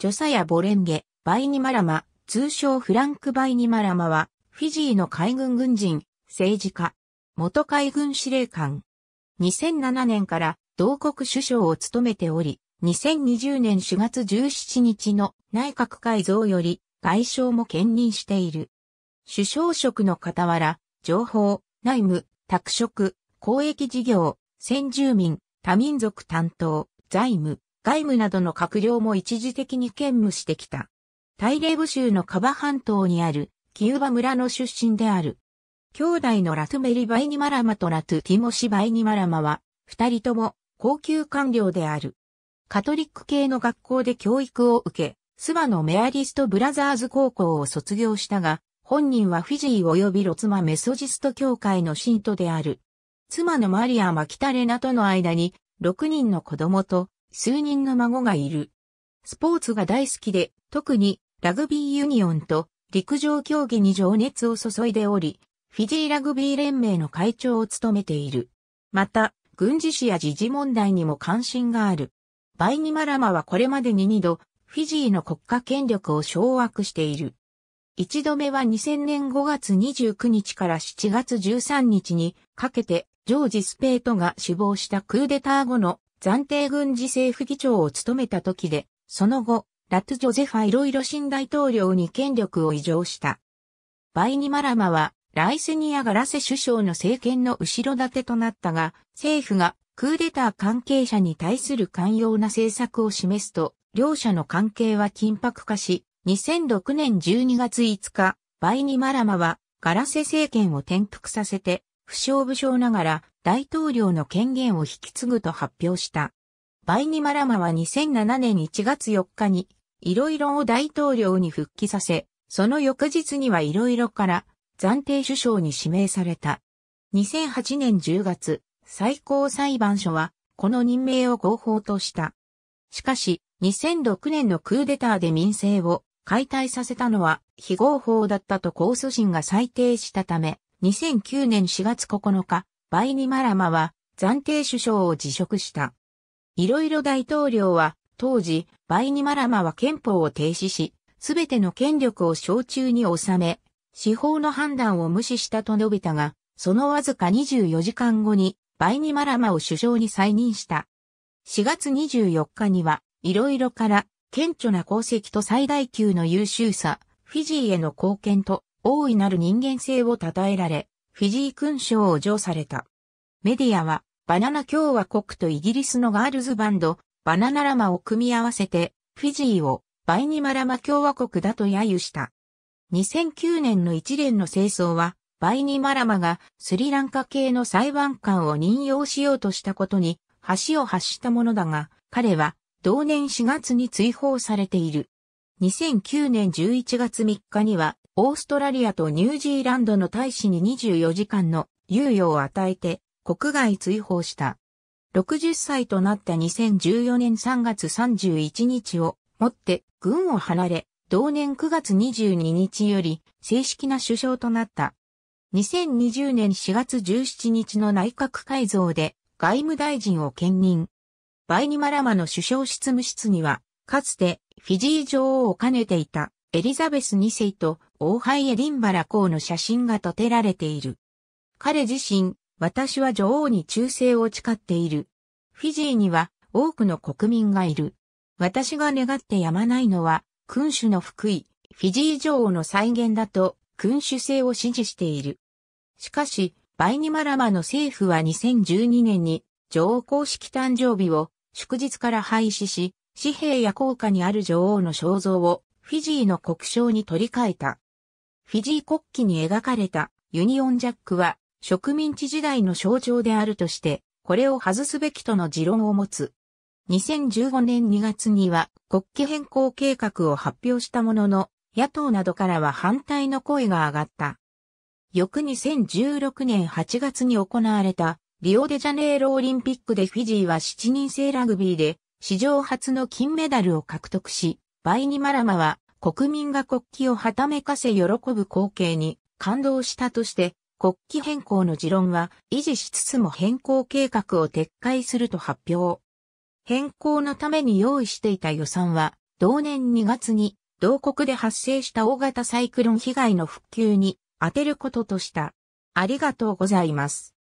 ジョサヤ・ボレンゲ、バイニマラマ、通称フランク・バイニマラマは、フィジーの海軍軍人、政治家、元海軍司令官。2007年から同国首相を務めており、2020年4月17日の内閣改造より外相も兼任している。首相職の傍ら、情報、内務、宅職、公益事業、先住民、多民族担当、財務、外務などの閣僚も一時的に兼務してきた。大レブ州のカバ半島にあるキューバ村の出身である。兄弟のラトメリ・バイニマラマとラトゥ・ティモシ・バイニマラマは、二人とも高級官僚である。カトリック系の学校で教育を受け、スバのメアリスト・ブラザーズ高校を卒業したが、本人はフィジー及びロツマメソジスト教会の信徒である。妻のマリア・マキタレナとの間に6人の子供と数人の孫がいる。スポーツが大好きで、特にラグビーユニオンと陸上競技に情熱を注いでおり、フィジーラグビー連盟の会長を務めている。また、軍事史や時事問題にも関心がある。バイニマラマはこれまでに2度、フィジーの国家権力を掌握している。一度目は2000年5月29日から7月13日にかけて、ジョージ・スペートが死亡したクーデター後の暫定軍事政府議長を務めた時で、その後、ラトゥ・ジョゼファ・イロイロ新大統領に権力を移譲した。バイニマラマは、ライセニア・ガラセ首相の政権の後ろ盾となったが、政府がクーデター関係者に対する寛容な政策を示すと、両者の関係は緊迫化し、2006年12月5日、バイニマラマはガラセ政権を転覆させて不詳不詳ながら大統領の権限を引き継ぐと発表した。バイニマラマは2007年1月4日に、いろいろを大統領に復帰させ、その翌日にはいろいろから暫定首相に指名された。2008年10月、最高裁判所は、この任命を合法とした。しかし、2006年のクーデターで民政を解体させたのは非合法だったと控訴審が裁定したため、2009年4月9日、バイニマラマは暫定首相を辞職した。いろいろ大統領は、当時、バイニマラマは憲法を停止し、すべての権力を小中に収め、司法の判断を無視したと述べたが、そのわずか24時間後に、バイニマラマを首相に再任した。4月24日には、いろいろから、顕著な功績と最大級の優秀さ、フィジーへの貢献と、大いなる人間性を称えられ、フィジー勲章を授された。メディアは、バナナ共和国とイギリスのガールズバンド、バナナラマを組み合わせて、フィジーをバイニマラマ共和国だと揶揄した。2009年の一連の清掃は、バイニマラマがスリランカ系の裁判官を任用しようとしたことに、橋を発したものだが、彼は同年4月に追放されている。2009年11月3日にはオーストラリアとニュージーランドの大使に24時間の猶予を与えて国外追放した。60歳となった2014年3月31日をもって軍を離れ、同年9月22日より正式な首相となった。2020年4月17日の内閣改造で外務大臣を兼任。バイニマラマの首相執務室には、かつてフィジー女王を兼ねていたエリザベス2世と王イエディンバラ公の写真が建てられている。彼自身、私は女王に忠誠を誓っている。フィジーには多くの国民がいる。私が願ってやまないのは、君主の福井、フィジー女王の再現だと、君主制を支持している。しかし、バイニマラマの政府は2012年に、女王公式誕生日を祝日から廃止し、紙幣や硬貨にある女王の肖像をフィジーの国章に取り替えた。フィジー国旗に描かれたユニオンジャックは植民地時代の象徴であるとして、これを外すべきとの持論を持つ。2015年2月には国旗変更計画を発表したものの、野党などからは反対の声が上がった。翌2016年8月に行われたリオデジャネイロオリンピックでフィジーは7人制ラグビーで史上初の金メダルを獲得し、バイニマラマは国民が国旗をはためかせ喜ぶ光景に感動したとして、国旗変更の持論は維持しつつも変更計画を撤回すると発表。変更のために用意していた予算は、同年2月に同国で発生した大型サイクロン被害の復旧に充てることとした。ありがとうございます。